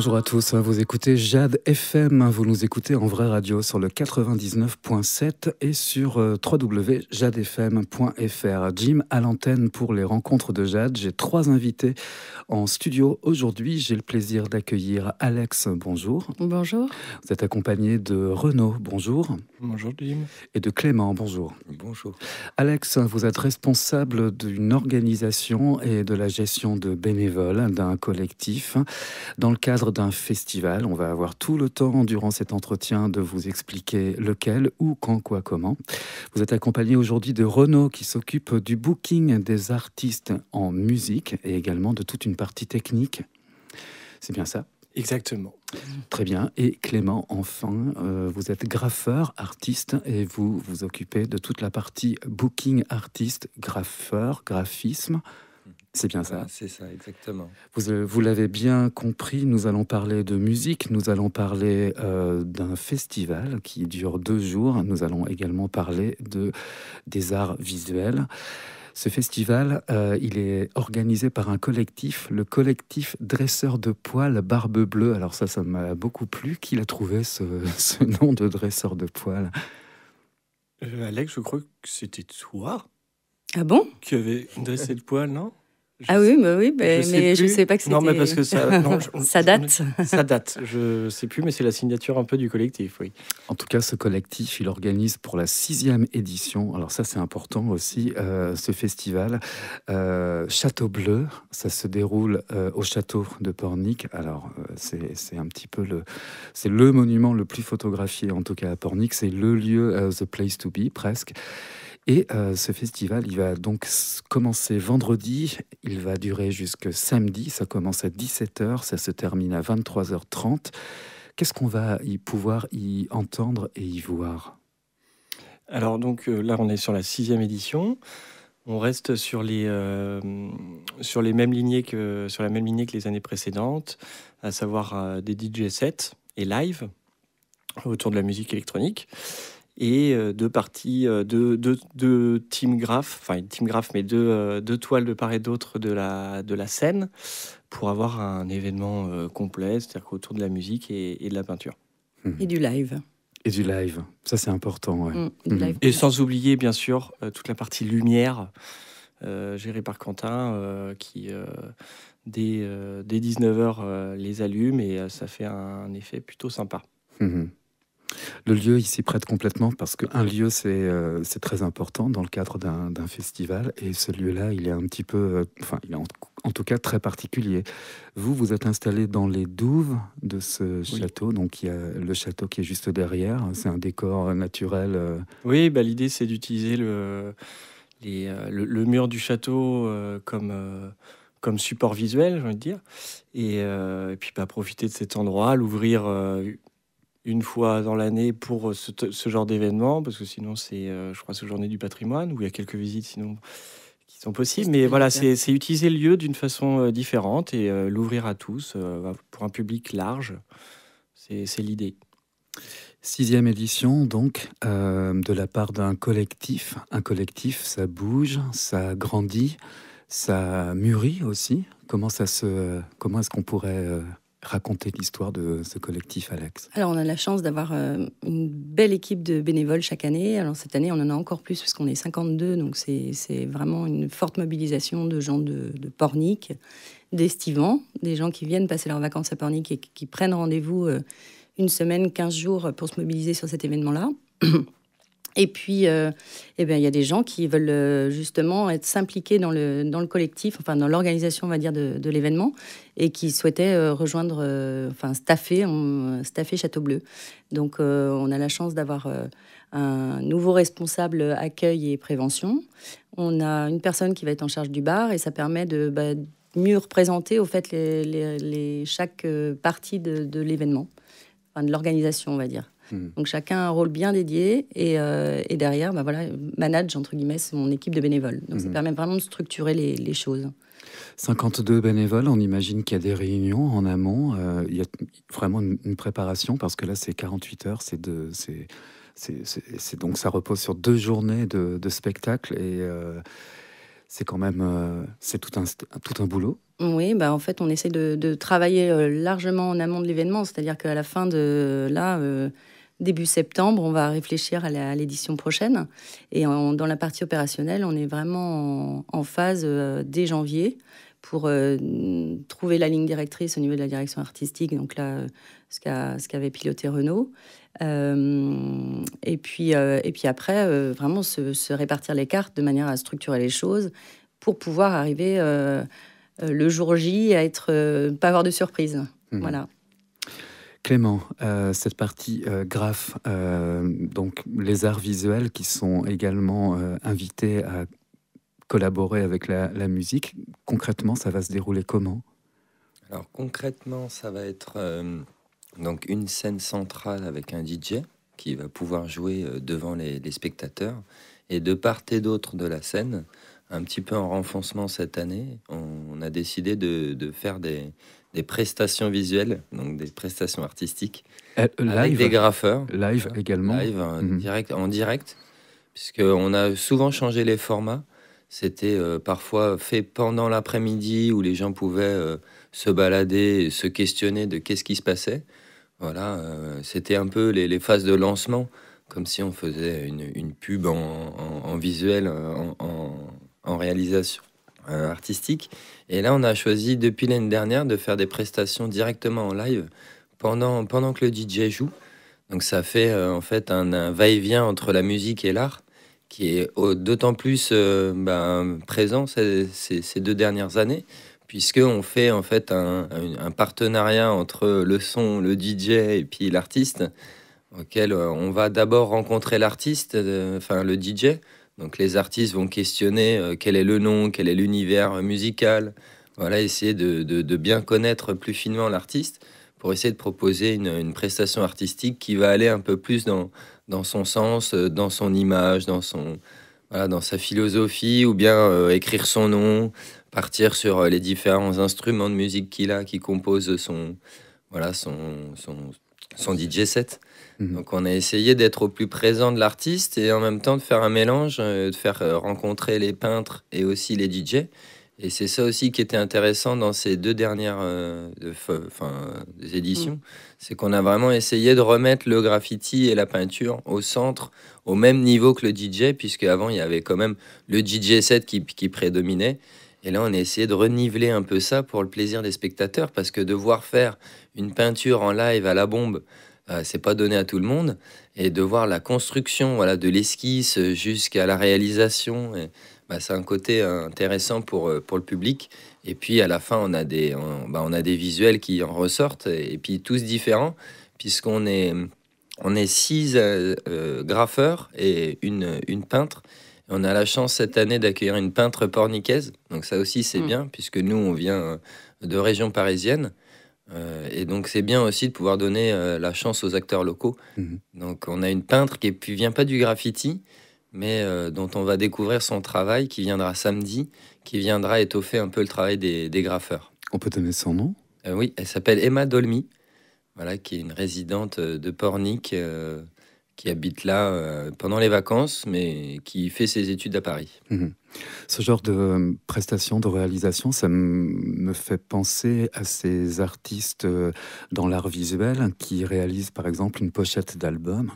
Bonjour à tous, vous écoutez Jade FM, vous nous écoutez en vraie radio sur le 99.7 et sur euh, www.jadefm.fr. Jim à l'antenne pour les rencontres de Jade, j'ai trois invités en studio. Aujourd'hui, j'ai le plaisir d'accueillir Alex, bonjour. Bonjour. Vous êtes accompagné de Renaud, bonjour. Bonjour Jim. Et de Clément, bonjour. Bonjour. Alex, vous êtes responsable d'une organisation et de la gestion de bénévoles d'un collectif dans le cadre d'un festival. On va avoir tout le temps durant cet entretien de vous expliquer lequel, où, quand, quoi, comment. Vous êtes accompagné aujourd'hui de Renaud qui s'occupe du booking des artistes en musique et également de toute une partie technique. C'est bien ça Exactement. Très bien. Et Clément, enfin, euh, vous êtes graffeur, artiste, et vous vous occupez de toute la partie booking artiste, graffeur, graphisme. C'est bien ça. c'est ça, exactement. Euh, vous, l'avez bien compris, nous allons parler de musique, nous allons parler euh, d'un festival qui dure deux jours, nous allons également parler de, des arts visuels. Ce festival, euh, il est organisé par un collectif, le collectif Dresseur de Poils Barbe Bleue. Alors ça, ça m'a beaucoup plu. Qui a trouvé, ce, nom de Dresseur de Poils Alex, je crois que c'était toi. Ah bon Qui avait dressé le poil, non ah oui, mais bah oui, mais je ne sais, pas que c'était. Non, mais parce que ça, ça date. Ça date. Je sais plus, mais c'est la signature un peu du collectif, oui. En tout cas, ce collectif, il organise pour la sixième édition. Alors ça, c'est important aussi. Euh, ce festival euh, Château Bleu, ça se déroule euh, au château de Pornic. Alors c'est un petit peu le, c'est le monument le plus photographié en tout cas à Pornic. C'est le lieu, the place to be presque. Et euh, ce festival, il va donc commencer vendredi, il va durer jusque samedi, ça commence à 17h, ça se termine à 23h30. Qu'est-ce qu'on va y pouvoir y entendre et y voir Alors donc euh, là, on est sur la sixième édition. On reste sur les, euh, sur les mêmes lignées que sur la même lignée que les années précédentes, à savoir des DJ sets et live autour de la musique électronique et euh, deux parties, euh, deux, deux, team graphes, enfin une team graph, mais deux, euh, deux, toiles de part et d'autre de la, de la scène pour avoir un événement complet, c'est-à-dire autour de la musique et, de la peinture. Hmm. Et du live. Et du live, ça c'est important. Hmm, hmm. et, sans oublier bien sûr toute la partie lumière gérée par Quentin qui dès, dès 19h les allume et ça fait un effet plutôt sympa. Le lieu ici prête complètement parce qu'un lieu, c'est euh, c'est très important dans le cadre d'un festival. Et ce lieu-là, il est un petit peu, euh, enfin, il est en, tout cas très particulier. Vous, vous êtes installé dans les douves de ce château. Donc, il y a le château qui est juste derrière. C'est un décor euh, naturel. Oui, bah, l'idée, c'est d'utiliser le, le, le, mur du château comme comme support visuel, j'ai envie de dire. Et, puis bah, profiter de cet endroit, l'ouvrir une fois dans l'année pour euh, ce, genre d'événement, parce que sinon, c'est, euh, je crois, c'est journée du patrimoine, où il y a quelques visites sinon qui sont possibles. Mais voilà, c'est, utiliser le lieu d'une façon euh, différente et l'ouvrir à tous, bah, pour un public large. C'est, l'idée. Sixième édition, donc, de la part d'un collectif. Un collectif, ça bouge, ça grandit, ça mûrit aussi. Comment, ça se, comment est-ce qu'on pourrait raconter l'histoire de ce collectif, Alex Alors, on a la chance d'avoir euh, une belle équipe de bénévoles chaque année. Alors, cette année, on en a encore plus puisqu'on qu'on est 52, donc c'est vraiment une forte mobilisation de gens de, de Pornic, d'Estivants, des gens qui viennent passer leurs vacances à Pornic et qui, prennent rendez-vous euh, une semaine, 15 jours pour se mobiliser sur cet événement-là. Et puis, euh, eh ben, il y a des gens qui veulent euh, justement être s'impliquer dans le, dans le collectif, enfin dans l'organisation, on va dire, de, l'événement, et qui souhaitaient euh, rejoindre, enfin, staffer, staffer Château Bleu. Donc, on a la chance d'avoir un nouveau responsable accueil et prévention. On a une personne qui va être en charge du bar, et ça permet de bah, mieux représenter, au fait, les, chaque partie de, de l'événement, enfin, de l'organisation, on va dire. Hmm. Donc chacun a un rôle bien dédié et, euh, et derrière, bah voilà, manage entre guillemets mon équipe de bénévoles. Donc ça hmm. permet vraiment de structurer les, choses. 52 bénévoles, on imagine qu'il y a des réunions en amont. Euh, il y a vraiment une, préparation parce que là, c'est 48 heures, c'est de, c'est, donc ça repose sur deux journées de, de spectacle et euh, c'est quand même c'est tout un, tout un boulot. Oui, bah en fait, on essaie de, de travailler largement en amont de l'événement, c'est-à-dire qu'à la fin de là début septembre, on va réfléchir à l'édition prochaine. Et dans la partie opérationnelle, on est vraiment en, phase euh, dès janvier pour euh, trouver la ligne directrice au niveau de la direction artistique, donc là, ce qu'avait piloté Renault. Euh, et, puis, et puis après, vraiment se, répartir les cartes de manière à structurer les choses pour pouvoir arriver le jour J à être, pas avoir de surprise. Mmh. Voilà. Clément, euh, cette partie euh, euh, donc les arts visuels qui sont également euh, invités à collaborer avec la, musique, concrètement, ça va se dérouler comment Alors concrètement, ça va être donc une scène centrale avec un DJ qui va pouvoir jouer devant les, spectateurs. Et de part et d'autre de la scène, un petit peu en renfoncement cette année, on, a décidé de faire des, des prestations visuelles, donc des prestations artistiques, euh, live, des graffeurs. Live également. Live euh, mhm. direct, en direct, puisqu'on a souvent changé les formats. C'était euh, parfois fait pendant l'après-midi où les gens pouvaient se balader et se questionner de qu'est-ce qui se passait. Voilà, c'était un peu les, phases de lancement, comme si on faisait une, pub en, visuel, en réalisation. Euh, artistique. Et là, on a choisi depuis l'année dernière de faire des prestations directement en live pendant, pendant que le DJ joue. Donc ça fait euh, en fait un, va-et-vient entre la musique et l'art qui est d'autant plus euh, ben, présent ces, deux dernières années, puisqu'on fait en fait un, partenariat entre le son, le DJ et puis l'artiste, auquel on va d'abord rencontrer l'artiste, enfin le DJ, donc les artistes vont questionner euh, quel est le nom, quel est l'univers euh, musical, voilà, essayer de, de, bien connaître plus finement l'artiste pour essayer de proposer une, prestation artistique qui va aller un peu plus dans, son sens, euh, dans son image, dans, son, dans sa philosophie, ou bien écrire son nom, partir sur les différents instruments de musique qu'il a, qui composent son, voilà, son, son DJ set. Mhm. Donc on a essayé d'être au plus présent de l'artiste et en même temps de faire un mélange, euh, de faire euh, rencontrer les peintres et aussi les DJ. Et c'est ça aussi qui était intéressant dans ces deux dernières euh, éditions, mhm. c'est qu'on a vraiment essayé de remettre le graffiti et la peinture au centre, au même niveau que le DJ, puisque avant il y avait quand même le DJ set qui, qui prédominait. Et là, on a essayé de reniveler un peu ça pour le plaisir des spectateurs, parce que devoir faire une peinture en live à la bombe, euh, c'est pas donné à tout le monde. Et de voir la construction voilà, de l'esquisse jusqu'à la réalisation, bah, c'est un côté intéressant pour, euh, pour le public. Et puis à la fin, on a des, bah, a des visuels qui en ressortent, et, puis tous différents, puisqu'on est, on est six euh, graffeurs et une, une peintre. On a la chance cette année d'accueillir une peintre pornicaise. Donc ça aussi, c'est mmh. bien, puisque nous, on vient de région parisienne. Euh, et donc c'est bien aussi de pouvoir donner euh, la chance aux acteurs locaux. Mhm. Donc on a une peintre qui ne vient pas du graffiti, mais euh, dont on va découvrir son travail, qui viendra samedi, qui viendra étoffer un peu le travail des, graffeurs. On peut donner son nom Oui, elle s'appelle Emma Dolmy, voilà, qui est une résidente de Pornic qui habite là euh, pendant les vacances, mais qui fait ses études à Paris. Mhm. Ce genre de euh, prestation, de réalisation, ça me fait penser à ces artistes euh, dans l'art visuel qui réalisent par exemple une pochette d'album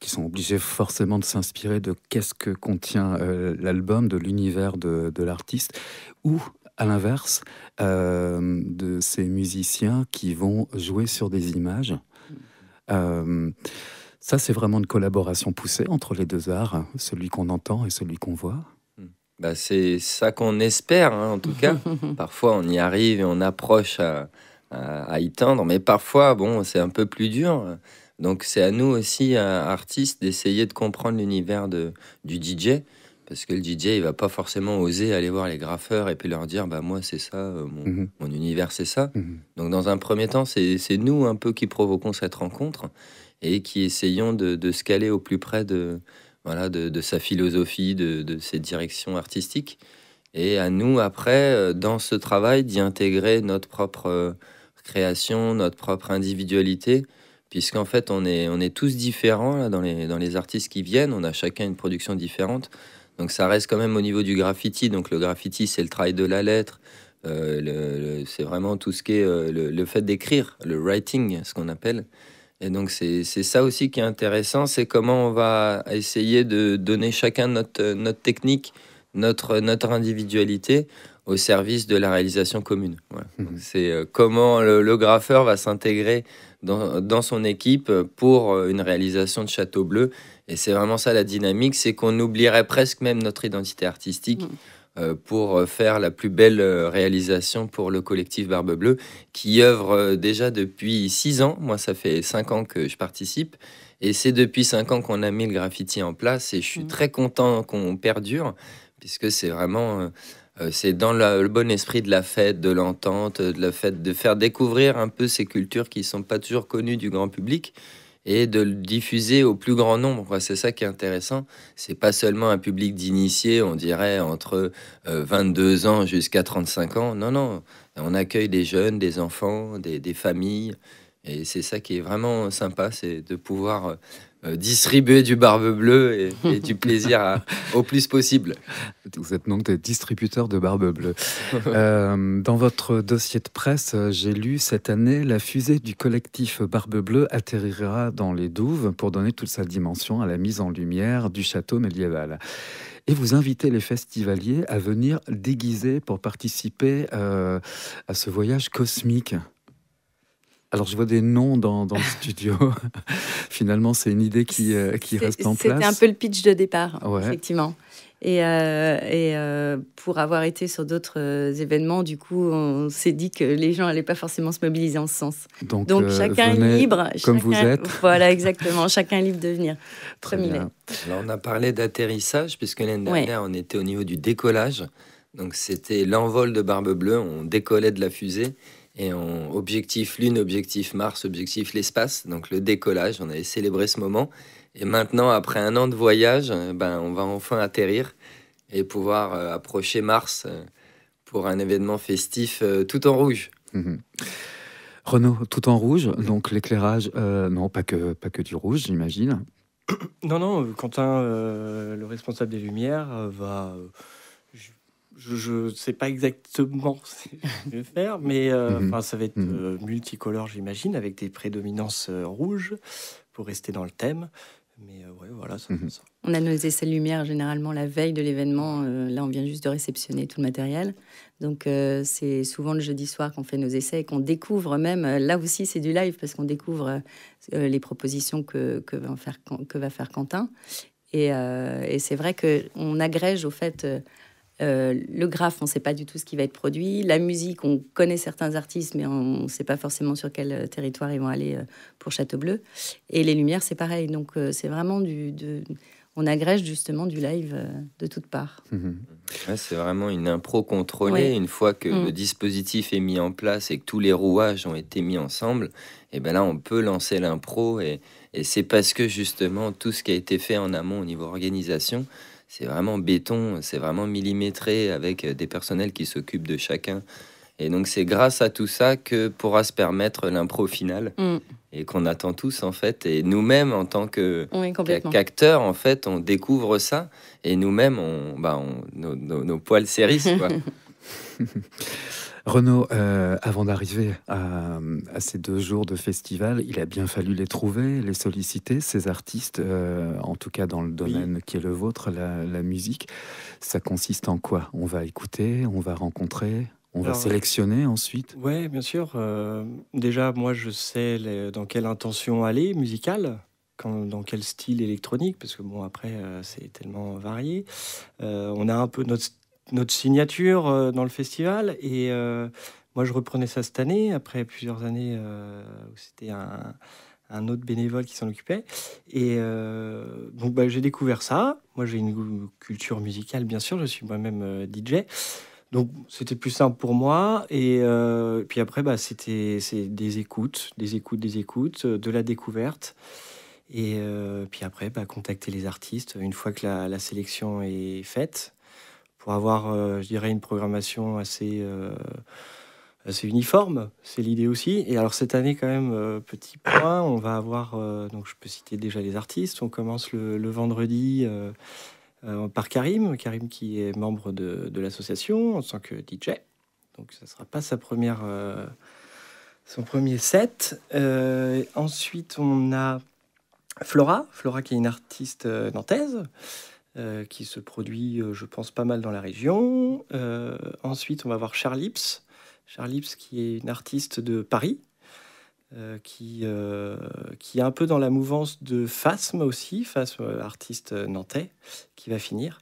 qui sont obligés forcément de s'inspirer de qu'est-ce que contient l'album, de l'univers de, l'artiste, ou à l'inverse de ces musiciens qui vont jouer sur des images. Mm. Ça, c'est vraiment une collaboration poussée entre les deux arts, hein, celui qu'on entend et celui qu'on voit. Hmm. Bah, c'est ça qu'on espère, hein, en tout cas. parfois, on y arrive et on approche à, y tendre, mais parfois, bon, c'est un peu plus dur. Donc, c'est à nous aussi, euh, artistes, d'essayer de comprendre l'univers du DJ. Parce que le DJ, il va pas forcément oser aller voir les graffeurs et puis leur dire, bah moi c'est ça, euh, mhm. mon, univers c'est ça. Mhm. Donc dans un premier temps, c'est nous un peu qui provoquons cette rencontre et qui essayons de, se caler au plus près de, voilà, de, sa philosophie, de, de, ses directions artistiques. Et à nous, après, euh, dans ce travail, d'y intégrer notre propre euh, création, notre propre individualité, puisqu'en fait, on est, on est tous différents dans, les, dans les artistes qui viennent, on a chacun une production différente. Donc ça reste quand même au niveau du graffiti. Donc le graffiti, c'est le travail de la lettre, euh, c'est vraiment tout ce qui est le fait d'écrire, le writing, ce qu'on appelle. Et donc c'est ça aussi qui est intéressant, c'est comment on va essayer de donner chacun notre, notre technique, notre, notre individualité au service de la réalisation commune. Mmh. C'est euh, comment le, graffeur va s'intégrer dans, dans, son équipe pour euh, une réalisation de Château Bleu. Et c'est vraiment ça la dynamique, c'est qu'on oublierait presque même notre identité artistique. Mmh. Euh, pour euh, faire la plus belle euh, réalisation pour le collectif Barbe Bleue, qui œuvre déjà depuis six ans. Moi, ça fait cinq ans que je participe. Et c'est depuis cinq ans qu'on a mis le graffiti en place. Et je suis mmh. très content qu'on perdure, puisque c'est vraiment c'est dans le bon esprit de la fête, de l'entente, de la fête, de faire découvrir un peu ces cultures qui ne sont pas toujours connues du grand public et de le diffuser au plus grand nombre. C'est ça qui est intéressant. C'est pas seulement un public d'initiés, on dirait entre 22 euh, ans jusqu'à 35 ans. Non, non, on accueille des jeunes, des enfants, des, des familles. Et c'est ça qui est vraiment sympa, c'est de pouvoir euh, euh, distribuer du barbe bleue et, du plaisir au plus possible. Vous êtes donc des distributeurs de barbe bleue. Euh, dans votre dossier de presse, j'ai lu cette année la fusée du collectif Barbe Bleue atterrira dans les douves pour donner toute sa dimension à la mise en lumière du château médiéval et vous invitez les festivaliers à venir déguisés pour participer euh, à ce voyage cosmique. Alors, je vois des noms dans, dans le studio. Finalement, c'est une idée qui, euh, qui reste en place. C'était un peu le pitch de départ, effectivement. Et, euh, euh, pour avoir été sur d'autres événements, du coup, on s'est dit que les gens n'allaient pas forcément se mobiliser en ce sens. Donc, chacun est libre. Comme vous êtes. Voilà, exactement. chacun libre de venir. Très bien. Alors, on a parlé d'atterrissage, puisque l'année dernière, on était au niveau du décollage. Donc, c'était l'envol de Barbe Bleue. On décollait de la fusée. Et objectif Lune, objectif Mars, objectif l'espace, donc le décollage. On avait célébré ce moment. Et maintenant, après un an de voyage, eh ben, on va enfin atterrir et pouvoir euh, approcher Mars euh, pour un événement festif euh, tout en rouge. Mhm. Renaud, tout en rouge, donc l'éclairage, non, pas que, pas que du rouge, j'imagine. Non, non, Quentin, le responsable des Lumières, va je ne sais pas exactement ce que je vais faire, mais euh, mhm. ça va être mhm. euh, multicolore, j'imagine, avec des prédominances euh, rouges pour rester dans le thème. Mais voilà, mhm. ça, On a nos essais lumière généralement la veille de l'événement. là, on vient juste de réceptionner tout le matériel. Donc, c'est souvent le jeudi soir qu'on fait nos essais et qu'on découvre même. là aussi, c'est du live parce qu'on découvre les propositions que, va faire, que va faire Quentin. Et, et c'est vrai qu'on agrège au fait euh, le graphe, on ne sait pas du tout ce qui va être produit. La musique, on connaît certains artistes, mais on ne sait pas forcément sur quel euh, territoire ils vont aller euh, pour Château Bleu. Et les lumières, c'est pareil. Donc, c'est vraiment du. on agrège justement du live de toutes parts. Mmh c'est vraiment une impro contrôlée. Une fois que mmh. le dispositif est mis en place et que tous les rouages ont été mis ensemble, et eh ben là, on peut lancer l'impro. et c'est parce que justement, tout ce qui a été fait en amont au niveau organisation, c'est vraiment béton, c'est vraiment millimétré avec euh, des personnels qui s'occupent de chacun. Et donc c'est grâce à tout ça que pourra se permettre l'impro finale mm. et qu'on attend tous en fait. Et nous-mêmes en tant que qu'acteurs en fait, on découvre ça et nous-mêmes on, bah, nos, poils nos poils Renaud, euh, avant d'arriver à, ces deux jours de festival, il a bien fallu les trouver, les solliciter, ces artistes, euh, en tout cas dans le domaine qui est le vôtre, la, musique. Ça consiste en quoi On va écouter, on va rencontrer, on va sélectionner ensuite Oui, bien sûr. Euh, déjà, moi, je sais dans quelle intention aller, musicale, dans quel style électronique, parce que bon, après, c'est tellement varié. on a un peu notre notre signature euh, dans le festival. Et euh, moi, je reprenais ça cette année, après plusieurs années euh, où c'était un, autre bénévole qui s'en occupait. Et donc, bah, j'ai découvert ça. Moi, j'ai une culture musicale, bien sûr, je suis moi-même DJ. Donc c'était plus simple pour moi. Et puis après, bah, c'était des écoutes, des écoutes, des écoutes, de la découverte. Et puis après, bah, contacter les artistes une fois que la sélection est faite pour avoir, euh, je dirais, une programmation assez, euh, assez uniforme. C'est l'idée aussi. Et alors cette année, quand même, euh, petit point, on va avoir, donc je peux citer déjà les artistes, on commence le, vendredi. par Karim, Karim qui est membre de, de l'association en tant que DJ. Donc ça ne sera pas sa première, son premier set. ensuite, on a Flora, Flora qui est une artiste nantaise, euh, qui se produit, euh, je pense, pas mal dans la région. Euh, ensuite, on va voir Charlips. Charlips, qui est une artiste de Paris, qui, qui est un peu dans la mouvance de FASM aussi, FASM, artiste nantais, qui va finir,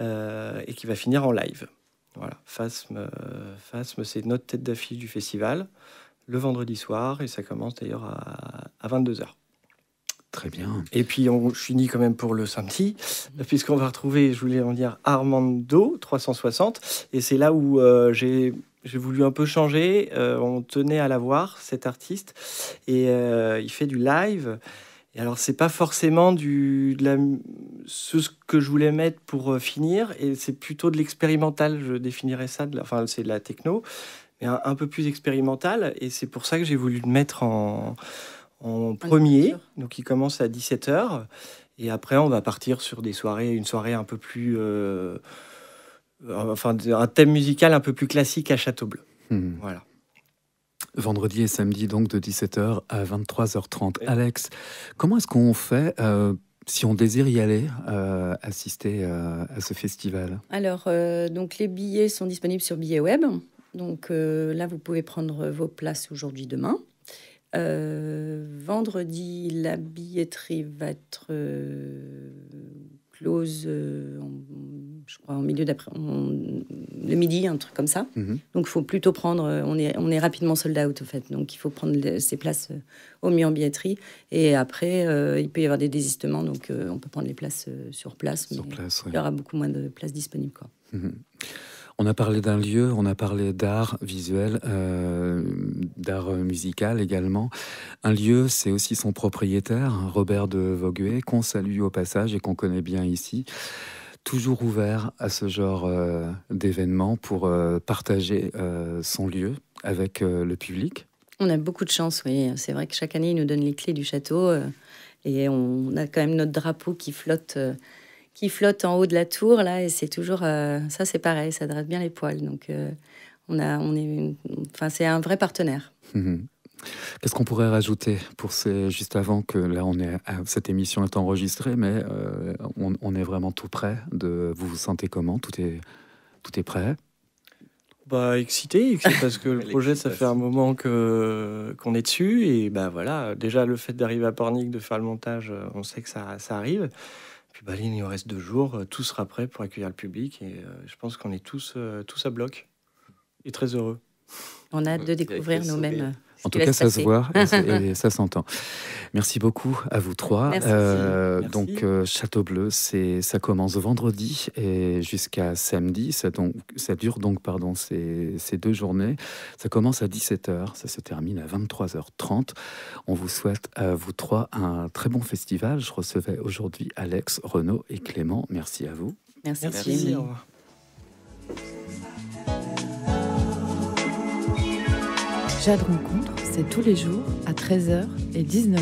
et qui va finir en live. Voilà, Phasme, c'est notre tête d'affiche du festival, le vendredi soir, et ça commence d'ailleurs à, à 22h. Très bien. Et puis on finit quand même pour le samedi, puisqu'on va retrouver, je voulais en dire, Armando 360. Et c'est là où euh, j'ai j'ai voulu un peu changer. Euh, on tenait à la voir, cet artiste. Et euh, il fait du live. Et alors, c'est pas forcément du, la, ce que je voulais mettre pour finir. Et c'est plutôt de l'expérimental, je définirais ça. De la, enfin, c'est de la techno, mais un peu plus expérimental. Et c'est pour ça que j'ai voulu le mettre en en premier, donc qui commence à 17h. Et après, on va partir sur des soirées, une soirée un peu plus. Euh, enfin, un thème musical un peu plus classique à Château-Bleu. Hmm. Voilà. Vendredi et samedi, donc de 17h à 23h30. Alex, comment est-ce qu'on fait euh, si on désire y aller, euh, assister à ce festival Alors, donc les billets sont disponibles sur Billets Web. Donc là, vous pouvez prendre vos places aujourd'hui, demain. Euh, vendredi, la billetterie va être euh, close, euh, je crois, en milieu d'après, le midi, un truc comme ça. Mhm. Donc, il faut plutôt prendre. On est, on est rapidement sold out, en fait. Donc, il faut prendre ses places au mieux en billetterie. Et après, il peut y avoir des désistements. Donc, on peut prendre les places sur place. Sur Il y aura beaucoup moins de places disponibles, quoi. Mhm. On a parlé d'un lieu, on a parlé d'art visuel, euh, d'art musical également. Un lieu, c'est aussi son propriétaire, Robert de Voguet, qu'on salue au passage et qu'on connaît bien ici. Toujours ouvert à ce genre d'événement euh, d'événements pour euh, partager son lieu avec le public. On a beaucoup de chance, oui. C'est vrai que chaque année, il nous donne les clés du château et on a quand même notre drapeau qui flotte qui flotte en haut de la tour là et c'est toujours euh, ça c'est pareil ça drape bien les poils donc euh, on a on est enfin c'est un vrai partenaire mhm. Qu'est-ce qu'on pourrait rajouter pour ces, juste avant que là on est euh, cette émission est enregistrée mais on, on, est vraiment tout prêt de vous vous sentez comment tout est tout est prêt bah excité, parce que le projet ça fait un moment que qu'on est dessus et bah voilà déjà le fait d'arriver à Pornic de faire le montage on sait que ça ça arrive puis bah, il nous reste deux jours, euh, tout sera prêt pour accueillir le public et euh, je pense qu'on est tous, euh, tous à bloc et très heureux. On a hâte de découvrir nous-mêmes en tout cas, ça se voit et, ça s'entend. Merci beaucoup à vous trois. Euh, donc, euh, Château Bleu, ça commence vendredi et jusqu'à samedi. Ça, dure donc pardon, ces, deux journées. Ça commence à 17h, ça se termine à 23h30. On vous souhaite à vous trois un très bon festival. Je recevais aujourd'hui Alex, Renaud et Clément. Merci à vous. Merci. Jade Rencontre, c'est tous les jours à 13h et 19h.